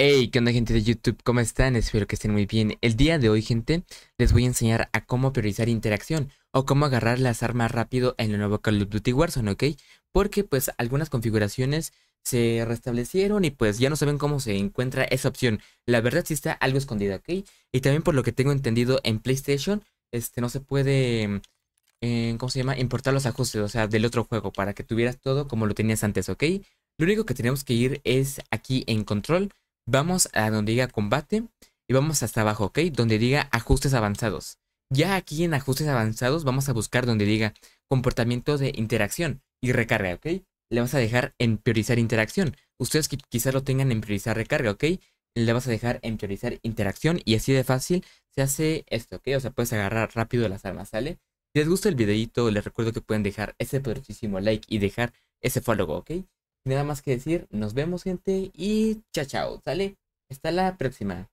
Hey, ¿qué onda gente de YouTube? ¿Cómo están? Espero que estén muy bien. El día de hoy, gente, les voy a enseñar a cómo priorizar interacción o cómo agarrar las armas rápido en el nuevo Call of Duty Warzone, ¿ok? Porque pues algunas configuraciones se restablecieron y pues ya no saben cómo se encuentra esa opción. La verdad sí está algo escondida, ¿ok? Y también por lo que tengo entendido en PlayStation, este no se puede, eh, ¿cómo se llama? Importar los ajustes, o sea, del otro juego para que tuvieras todo como lo tenías antes, ¿ok? Lo único que tenemos que ir es aquí en control Vamos a donde diga combate y vamos hasta abajo, ¿ok? Donde diga ajustes avanzados. Ya aquí en ajustes avanzados vamos a buscar donde diga comportamiento de interacción y recarga, ¿ok? Le vas a dejar en priorizar interacción. Ustedes quizás lo tengan en priorizar recarga, ¿ok? Le vas a dejar en priorizar interacción y así de fácil se hace esto, ¿ok? O sea, puedes agarrar rápido las armas, ¿sale? Si les gusta el videito, les recuerdo que pueden dejar ese poderosísimo like y dejar ese follow, ¿ok? Nada más que decir, nos vemos gente y chao chao, ¿sale? Hasta la próxima.